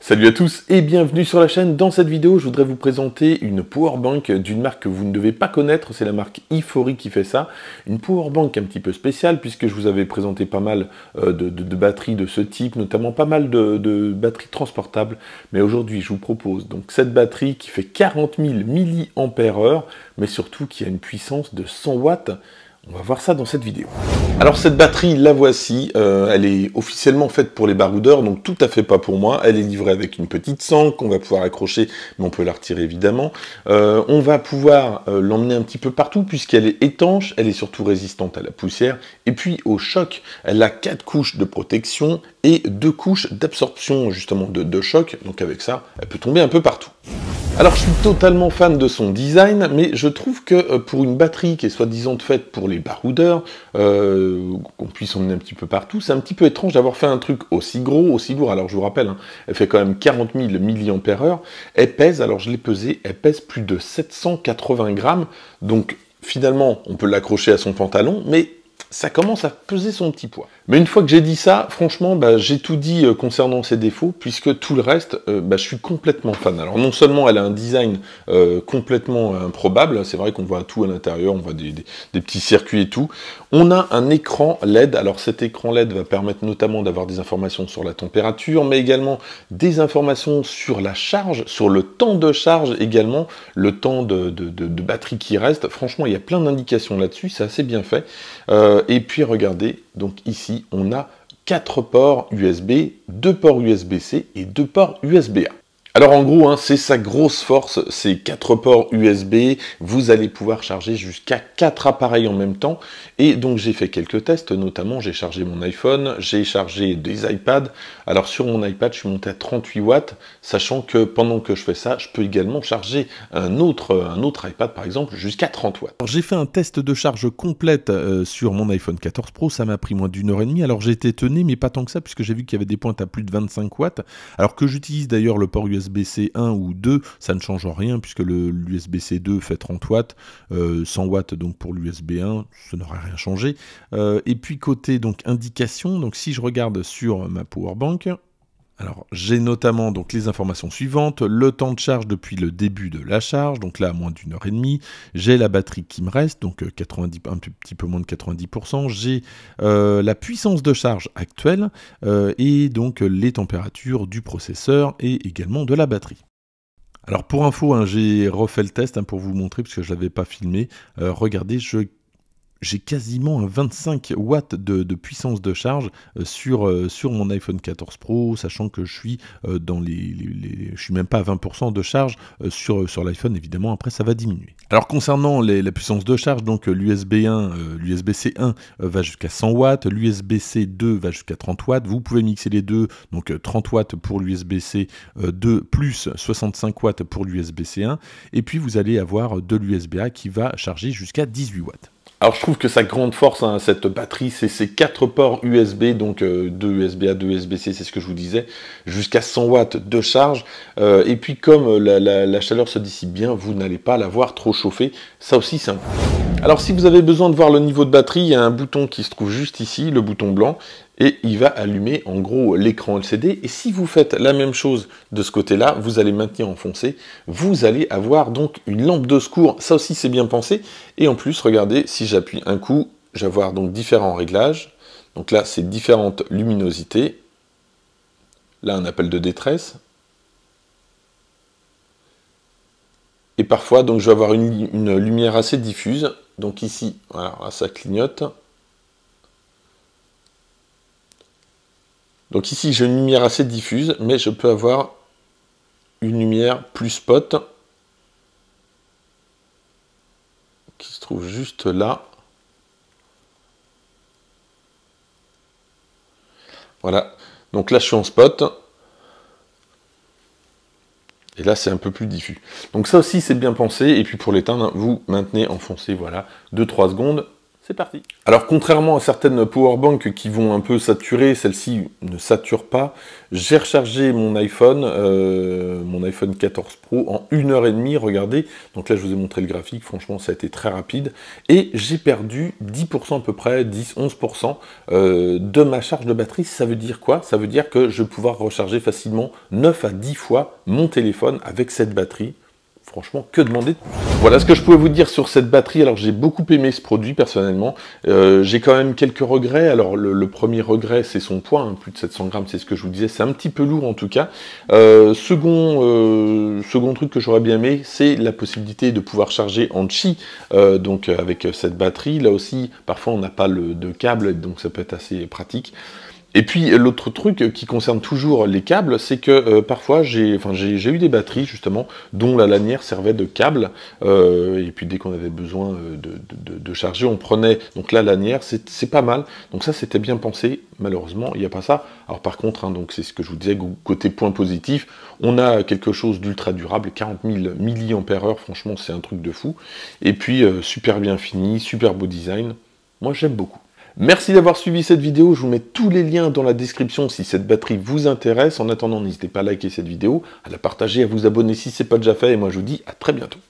Salut à tous et bienvenue sur la chaîne. Dans cette vidéo, je voudrais vous présenter une powerbank d'une marque que vous ne devez pas connaître, c'est la marque Ifori qui fait ça. Une powerbank un petit peu spéciale puisque je vous avais présenté pas mal euh, de, batteries de ce type, notamment pas mal de, de batteries transportables. Mais aujourd'hui, je vous propose donc cette batterie qui fait 40 000 mAh, mais surtout qui a une puissance de 100 watts on va voir ça dans cette vidéo. Alors cette batterie, la voici, euh, elle est officiellement faite pour les baroudeurs, donc tout à fait pas pour moi. Elle est livrée avec une petite sangle qu'on va pouvoir accrocher, mais on peut la retirer évidemment. Euh, on va pouvoir euh, l'emmener un petit peu partout puisqu'elle est étanche, elle est surtout résistante à la poussière, et puis au choc, elle a quatre couches de protection et deux couches d'absorption justement de, de choc, donc avec ça, elle peut tomber un peu partout. Alors je suis totalement fan de son design, mais je trouve que euh, pour une batterie qui est soi-disant faite pour les baroudeurs, euh, qu'on puisse emmener un petit peu partout, c'est un petit peu étrange d'avoir fait un truc aussi gros, aussi lourd. Alors je vous rappelle, hein, elle fait quand même 40 000 mAh, elle pèse, alors je l'ai pesée, elle pèse plus de 780 grammes, donc finalement on peut l'accrocher à son pantalon, mais ça commence à peser son petit poids. Mais une fois que j'ai dit ça, franchement, bah, j'ai tout dit euh, concernant ses défauts, puisque tout le reste, euh, bah, je suis complètement fan. Alors non seulement elle a un design euh, complètement improbable, hein, c'est vrai qu'on voit tout à l'intérieur, on voit des, petits circuits et tout. On a un écran LED, alors cet écran LED va permettre notamment d'avoir des informations sur la température, mais également des informations sur la charge, sur le temps de charge également, le temps de batterie qui reste. Franchement, il y a plein d'indications là-dessus, c'est assez bien fait. et puis regardez, donc ici, on a 4 ports USB, 2 ports USB-C et 2 ports USB-A. Alors en gros, hein, c'est sa grosse force, c'est quatre ports USB. Vous allez pouvoir charger jusqu'à quatre appareils en même temps. Et donc j'ai fait quelques tests, notamment j'ai chargé mon iPhone, j'ai chargé des iPads. Alors sur mon iPad, je suis monté à 38 watts, sachant que pendant que je fais ça, je peux également charger un autre, un autre iPad par exemple jusqu'à 30 watts. J'ai fait un test de charge complète euh, sur mon iPhone 14 Pro, ça m'a pris moins d'une heure et demie. Alors j'étais étonné, mais pas tant que ça, puisque j'ai vu qu'il y avait des pointes à plus de 25 watts, alors que j'utilise d'ailleurs le port USB USB-C 1 ou 2, ça ne change rien puisque l'USB-C 2 fait 30 watts, 100 euh, watts donc pour l'USB 1, ça n'aurait rien changé. Euh, et puis côté donc indication, donc si je regarde sur ma powerbank, alors j'ai notamment donc les informations suivantes, le temps de charge depuis le début de la charge, donc là moins d'une heure et demie, j'ai la batterie qui me reste, donc 90, euh, un petit peu moins de 90%, j'ai euh, la puissance de charge actuelle euh, et donc les températures du processeur et également de la batterie. Alors pour info, hein, j'ai refait le test hein, pour vous montrer parce que je ne l'avais pas filmé. regardez, je j'ai quasiment 25 watts de, puissance de charge euh, sur, euh, sur mon iPhone 14 Pro, sachant que je suis euh, dans les, je suis même pas à 20% de charge sur, sur l'iPhone évidemment après ça va diminuer. Alors concernant la puissance de charge donc l'USB 1 l'USB-C 1 va jusqu'à 100 watts, l'USB-C 2 va jusqu'à 30 watts. Vous pouvez mixer les deux donc 30 watts pour l'USB-C 2 plus 65 watts pour l'USB-C 1 et puis vous allez avoir de l'USB-A qui va charger jusqu'à 18 watts. Alors je trouve que sa grande force, hein, cette batterie, c'est ses quatre ports USB, donc 2 euh, USB-A, 2 USB-C, c'est ce que je vous disais, jusqu'à 100 watts de charge. Euh, et puis comme euh, la, la chaleur se dissipe bien, vous n'allez pas la voir trop chauffée, Ça aussi, c'est un... Alors si vous avez besoin de voir le niveau de batterie, il y a un bouton qui se trouve juste ici, le bouton blanc, et il va allumer en gros l'écran LCD. Et si vous faites la même chose de ce côté-là, vous allez maintenir enfoncé, vous allez avoir donc une lampe de secours, ça aussi c'est bien pensé. Et en plus, regardez, si j'appuie un coup, j'avoir donc différents réglages. Donc là, c'est différentes luminosités. Là, un appel de détresse, et parfois donc je vais avoir une, une, lumière assez diffuse donc ici, voilà, ça clignote. Donc ici, j'ai une lumière assez diffuse, mais je peux avoir une lumière plus spot qui se trouve juste là. Voilà. Donc là, je suis en spot. Et là, c'est un peu plus diffus. Donc ça aussi, c'est bien pensé. Et puis pour l'éteindre, vous maintenez enfoncé, voilà, 2-3 secondes, c'est parti. Alors contrairement à certaines powerbanks qui vont un peu saturer, celle-ci ne sature pas. J'ai rechargé mon iPhone, euh, mon iPhone 14 Pro en une heure et demie. regardez. Donc là je vous ai montré le graphique, franchement ça a été très rapide. Et j'ai perdu 10% à peu près, 10-11% euh, de ma charge de batterie. Ça veut dire quoi Ça veut dire que je vais pouvoir recharger facilement 9 à 10 fois mon téléphone avec cette batterie. Franchement, que demander de voilà ce que je pouvais vous dire sur cette batterie. Alors j'ai beaucoup aimé ce produit personnellement. Euh, j'ai quand même quelques regrets. Alors le, premier regret c'est son poids, hein. plus de 700 grammes, c'est ce que je vous disais. C'est un petit peu lourd en tout cas. Euh, second, euh, second truc que j'aurais bien aimé, c'est la possibilité de pouvoir charger en chi, donc avec cette batterie. Là aussi, parfois on n'a pas de câble, donc ça peut être assez pratique. Et puis l'autre truc qui concerne toujours les câbles, c'est que euh, parfois j'ai, enfin, eu des batteries justement dont la lanière servait de câble. Euh, et puis dès qu'on avait besoin euh, de, charger, on prenait donc la lanière, c'est, pas mal. Donc ça c'était bien pensé. Malheureusement, il n'y a pas ça. Alors par contre, hein, donc c'est ce que je vous disais côté point positif, on a quelque chose d'ultra durable, 40 000 mAh. Franchement, c'est un truc de fou. Et puis super bien fini, super beau design. Moi j'aime beaucoup. Merci d'avoir suivi cette vidéo, je vous mets tous les liens dans la description si cette batterie vous intéresse. En attendant, n'hésitez pas à liker cette vidéo, à la partager, à vous abonner si ce n'est pas déjà fait, et moi je vous dis à très bientôt.